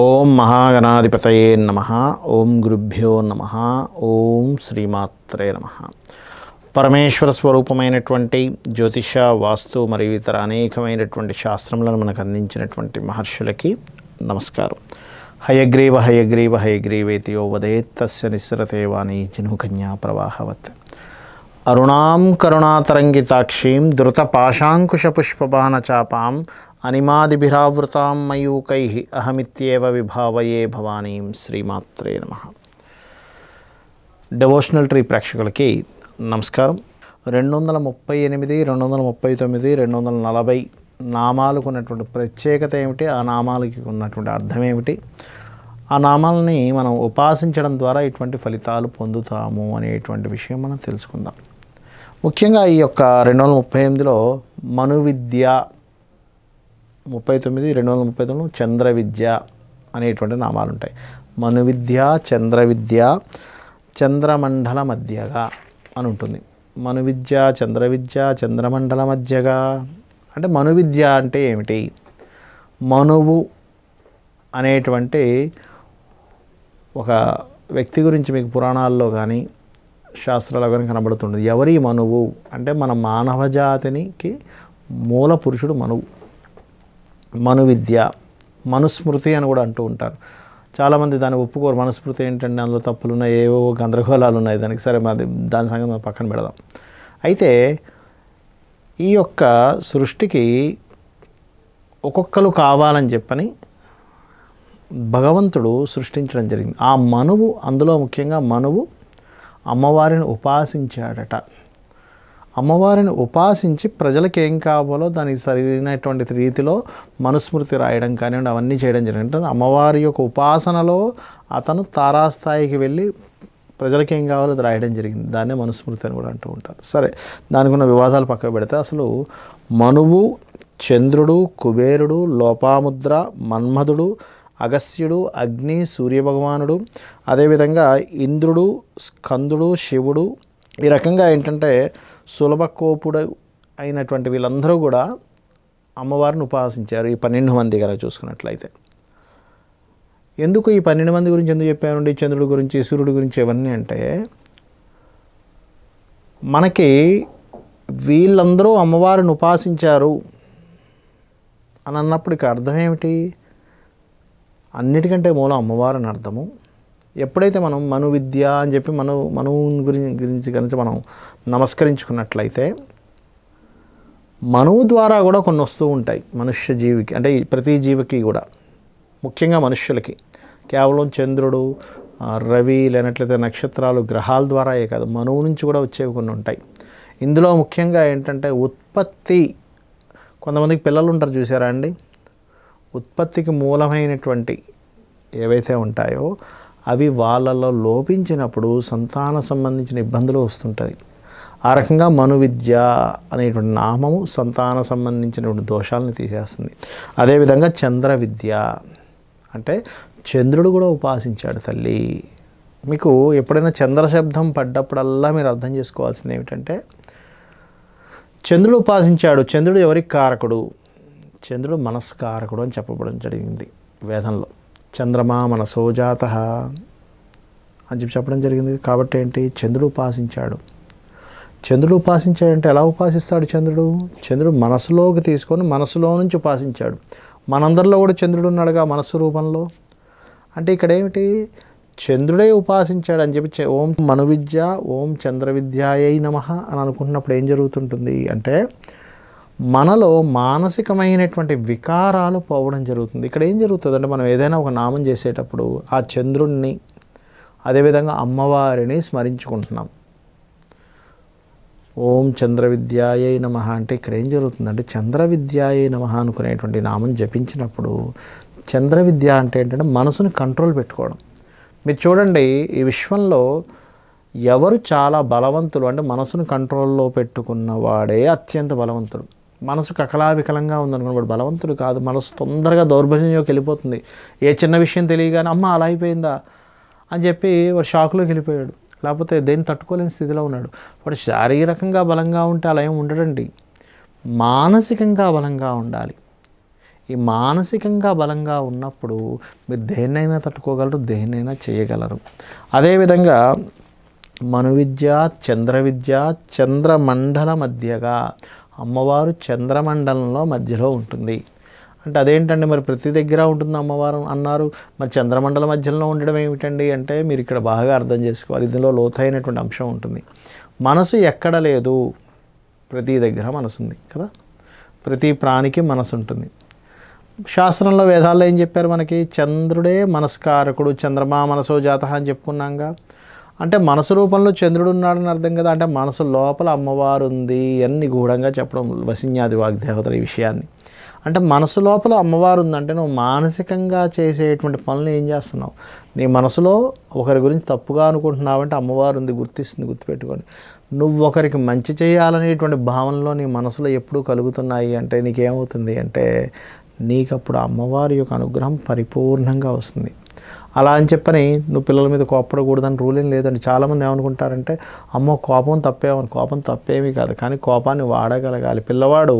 ఓం మహాగణాధిపతయే నమ ఓం గురుభ్యో నమ ఓం శ్రీమాత్రే నమ పరమేశ్వర స్వరూపమైనటువంటి జ్యోతిష వాస్తు మరియు ఇతర అనేకమైనటువంటి శాస్త్రములను మనకు అందించినటువంటి మహర్షులకి నమస్కారం హయగ్రీవ హయగ్రీవ హయగ్రీవేతియో వదేత్తస్య నిస్రతేవాణి కన్యా ప్రవాహవత్ అరుణాం కరుణాతరంగితాక్షీం ద్రుత పాశాంకుశ చాపాం అనిమాదిభిరావృతాం మయూకై అహమిత్యేవ విభావయే భవానీం శ్రీమాత్రే నమ డెవోషనల్ ట్రీ ప్రేక్షకులకి నమస్కారం రెండు వందల ముప్పై ఎనిమిది రెండు వందల ముప్పై తొమ్మిది రెండు వందల నలభై నామాలకు ఉన్నటువంటి ప్రత్యేకత ఏమిటి ఆ నామాలకి ఉన్నటువంటి అర్థం ఏమిటి ఆ నామాలని మనం ఉపాసించడం ద్వారా ఇటువంటి ఫలితాలు పొందుతాము అనేటువంటి విషయం మనం తెలుసుకుందాం ముఖ్యంగా ఈ యొక్క రెండు వందల ముప్పై ఎనిమిదిలో మనువిద్య ముప్పై తొమ్మిది రెండు వందల ముప్పై తొమ్మిది చంద్ర విద్య అనేటువంటి నామాలు ఉంటాయి మను విద్య చంద్ర విద్య చంద్రమండల మధ్యగా అని ఉంటుంది మను విద్య చంద్ర విద్య చంద్రమండల మధ్యగా అంటే మను విద్య అంటే ఏమిటి మనువు అనేటువంటి ఒక వ్యక్తి గురించి మీకు పురాణాల్లో కానీ శాస్త్రాల్లో కానీ కనబడుతుంది ఎవరి మనువు అంటే మన మానవ జాతినికి మూల పురుషుడు మనువు మనువిద్య మనుస్మృతి అని కూడా అంటూ ఉంటారు చాలామంది దాన్ని ఒప్పుకోరు మనుస్మృతి ఏంటంటే అందులో తప్పులు ఉన్నాయి ఏవో గందరగోళాలు ఉన్నాయి దానికి సరే మరి దాని సంగతి మనం పక్కన పెడదాం అయితే ఈ యొక్క సృష్టికి ఒక్కొక్కరు కావాలని చెప్పని భగవంతుడు సృష్టించడం జరిగింది ఆ మనువు అందులో ముఖ్యంగా మనువు అమ్మవారిని ఉపాసించాడట అమ్మవారిని ఉపాసించి ప్రజలకు ఏం కావాలో దానికి సరైనటువంటి రీతిలో మనుస్మృతి రాయడం కానివ్వండి అవన్నీ చేయడం జరిగింది అమ్మవారి యొక్క ఉపాసనలో అతను తారాస్థాయికి వెళ్ళి ప్రజలకు ఏం కావాలో అది రాయడం జరిగింది దాన్నే మనుస్మృతి అని కూడా అంటూ ఉంటారు సరే దానికి ఉన్న వివాదాలు పక్కకు పెడితే అసలు మనువు చంద్రుడు కుబేరుడు లోపాముద్ర మన్మధుడు అగస్త్యుడు అగ్ని సూర్యభగవానుడు అదేవిధంగా ఇంద్రుడు స్కందుడు శివుడు ఈ రకంగా ఏంటంటే సులభ కోపుడు అయినటువంటి వీళ్ళందరూ కూడా అమ్మవారిని ఉపాసించారు ఈ పన్నెండు మంది గారు చూసుకున్నట్లయితే ఎందుకు ఈ పన్నెండు మంది గురించి ఎందుకు చెప్పానండి చంద్రుడి గురించి సూర్యుడి గురించి ఇవన్నీ అంటే మనకి వీళ్ళందరూ అమ్మవారిని ఉపాసించారు అని అన్నప్పుడు ఇక అర్థం ఏమిటి అన్నిటికంటే మూలం అమ్మవారు అని అర్థము ఎప్పుడైతే మనం మను విద్య అని చెప్పి మను మనువు గురించి గురించి కనుక మనం నమస్కరించుకున్నట్లయితే మనువు ద్వారా కూడా కొన్ని వస్తూ ఉంటాయి మనుష్య జీవికి అంటే ప్రతి జీవికి కూడా ముఖ్యంగా మనుష్యులకి కేవలం చంద్రుడు రవి లేనట్లయితే నక్షత్రాలు గ్రహాల ద్వారాయే కాదు మనువు నుంచి కూడా వచ్చేవి కొన్ని ఉంటాయి ఇందులో ముఖ్యంగా ఏంటంటే ఉత్పత్తి కొంతమందికి పిల్లలు ఉంటారు చూసారా అండి ఉత్పత్తికి మూలమైనటువంటి ఏవైతే ఉంటాయో అవి వాళ్ళలో లోపించినప్పుడు సంతాన సంబంధించిన ఇబ్బందులు వస్తుంటాయి ఆ రకంగా మనువిద్య అనేటువంటి నామము సంతాన సంబంధించినటువంటి దోషాలను తీసేస్తుంది అదేవిధంగా చంద్ర విద్య అంటే చంద్రుడు కూడా ఉపాసించాడు తల్లి మీకు ఎప్పుడైనా చంద్రశబ్దం పడ్డప్పుడల్లా మీరు అర్థం చేసుకోవాల్సింది ఏమిటంటే చంద్రుడు ఉపాసించాడు చంద్రుడు ఎవరికి కారకుడు చంద్రుడు మనస్కారకుడు అని చెప్పబడం జరిగింది వేదంలో చంద్రమా మన సోజాత అని చెప్పి చెప్పడం జరిగింది కాబట్టి ఏంటి చంద్రుడు ఉపాసించాడు చంద్రుడు ఉపాసించాడంటే ఎలా ఉపాసిస్తాడు చంద్రుడు చంద్రుడు మనసులోకి తీసుకొని మనసులో నుంచి ఉపాసించాడు మనందరిలో కూడా చంద్రుడు ఉన్నాడుగా మనస్సు రూపంలో అంటే ఇక్కడ ఏమిటి చంద్రుడే ఉపాసించాడు అని చెప్పి ఓం మనువిద్య ఓం చంద్రవిద్యాయై నమ అని అనుకుంటున్నప్పుడు ఏం జరుగుతుంటుంది అంటే మనలో మానసికమైనటువంటి వికారాలు పోవడం జరుగుతుంది ఇక్కడ ఏం జరుగుతుంది అంటే మనం ఏదైనా ఒక నామం చేసేటప్పుడు ఆ చంద్రుణ్ణి అదేవిధంగా అమ్మవారిని స్మరించుకుంటున్నాం ఓం చంద్ర విద్యాయే నమ అంటే ఇక్కడ ఏం జరుగుతుందంటే చంద్ర విద్యాయే నమ అనుకునేటువంటి నామం జపించినప్పుడు చంద్ర విద్య అంటే ఏంటంటే మనసును కంట్రోల్ పెట్టుకోవడం మీరు చూడండి ఈ విశ్వంలో ఎవరు చాలా బలవంతులు అంటే మనసును కంట్రోల్లో పెట్టుకున్నవాడే అత్యంత బలవంతుడు మనసు కకలావికలంగా ఉందనుకోండి వాడు బలవంతుడు కాదు మనసు తొందరగా దౌర్భల్యంలోకి వెళ్ళిపోతుంది ఏ చిన్న విషయం తెలియగానే అమ్మ అలా అయిపోయిందా అని చెప్పి వాడు షాక్లోకి వెళ్ళిపోయాడు లేకపోతే దేన్ని తట్టుకోలేని స్థితిలో ఉన్నాడు వాడు శారీరకంగా బలంగా ఉంటే అలా ఏం ఉండడండి మానసికంగా బలంగా ఉండాలి ఈ మానసికంగా బలంగా ఉన్నప్పుడు మీరు దేన్నైనా తట్టుకోగలరు దేన్నైనా చేయగలరు అదేవిధంగా మనువిద్య చంద్రవిద్య చంద్రమండల మధ్యగా అమ్మవారు చంద్రమండలంలో మధ్యలో ఉంటుంది అంటే అదేంటండి మరి ప్రతి దగ్గర ఉంటుంది అమ్మవారు అన్నారు మరి చంద్రమండల మధ్యలో ఉండడం ఏమిటండి అంటే మీరు ఇక్కడ బాగా అర్థం చేసుకోవాలి ఇందులో లోతైనటువంటి అంశం ఉంటుంది మనసు ఎక్కడ లేదు ప్రతి దగ్గర మనసు ఉంది కదా ప్రతి ప్రాణికి మనసు ఉంటుంది శాస్త్రంలో వేదాల్లో ఏం చెప్పారు మనకి చంద్రుడే మనస్కారకుడు చంద్రమా మనసో జాత అని చెప్పుకున్నాంగా అంటే మనసు రూపంలో చంద్రుడు ఉన్నాడని అర్థం కదా అంటే మనసు లోపల అమ్మవారు ఉంది అని గూఢంగా చెప్పడం వసిన్యాది వాగ్దేవతల ఈ విషయాన్ని అంటే మనసు లోపల అమ్మవారు ఉందంటే నువ్వు మానసికంగా చేసేటువంటి పనులు ఏం చేస్తున్నావు నీ మనసులో ఒకరి గురించి తప్పుగా అనుకుంటున్నావంటే అమ్మవారు ఉంది గుర్తిస్తుంది గుర్తుపెట్టుకోండి నువ్వు ఒకరికి మంచి చేయాలనేటువంటి భావనలో నీ మనసులో ఎప్పుడూ కలుగుతున్నాయి అంటే నీకేమవుతుంది అంటే నీకప్పుడు అమ్మవారి యొక్క అనుగ్రహం పరిపూర్ణంగా వస్తుంది అలా అని చెప్పని నువ్వు పిల్లల మీద కోపడకూడదని రూల్ ఏం లేదండి చాలామంది ఏమనుకుంటారంటే అమ్మో కోపం తప్పేమని కోపం తప్పేమీ కాదు కానీ కోపాన్ని వాడగలగాలి పిల్లవాడు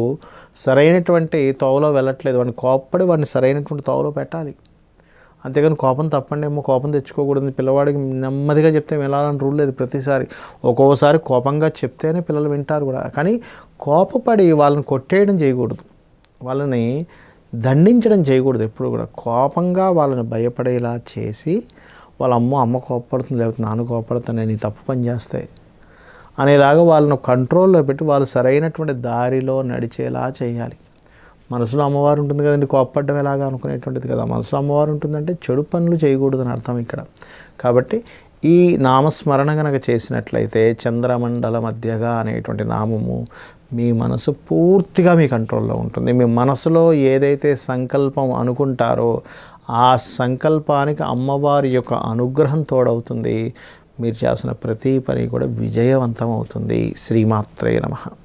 సరైనటువంటి తోవలో వెళ్ళట్లేదు వాడిని కోపడి వాడిని సరైనటువంటి తోవలో పెట్టాలి అంతేగాని కోపం తప్పండి ఏమో కోపం తెచ్చుకోకూడదు పిల్లవాడికి నెమ్మదిగా చెప్తే వెళ్ళాలని రూల్ లేదు ప్రతిసారి ఒక్కోసారి కోపంగా చెప్తేనే పిల్లలు వింటారు కూడా కానీ కోపపడి వాళ్ళని కొట్టేయడం చేయకూడదు వాళ్ళని దండించడం చేయకూడదు ఎప్పుడు కూడా కోపంగా వాళ్ళని భయపడేలా చేసి వాళ్ళ అమ్మ అమ్మ కోపడుతుంది లేకపోతే నాన్న కోపడుతుంది నేను తప్పు పని చేస్తాయి అనేలాగా వాళ్ళను కంట్రోల్లో పెట్టి వాళ్ళు సరైనటువంటి దారిలో నడిచేలా చేయాలి మనసులో అమ్మవారు ఉంటుంది కదండి కోప్పడడం ఎలాగా అనుకునేటువంటిది కదా మనసులో అమ్మవారు ఉంటుందంటే చెడు పనులు చేయకూడదు అని అర్థం ఇక్కడ కాబట్టి ఈ నామస్మరణ కనుక చేసినట్లయితే చంద్రమండల మధ్యగా అనేటువంటి నామము మీ మనసు పూర్తిగా మీ కంట్రోల్లో ఉంటుంది మీ మనసులో ఏదైతే సంకల్పం అనుకుంటారో ఆ సంకల్పానికి అమ్మవారి యొక్క అనుగ్రహం తోడవుతుంది మీరు చేసిన ప్రతి పని కూడా విజయవంతం అవుతుంది శ్రీమాత్రే నమ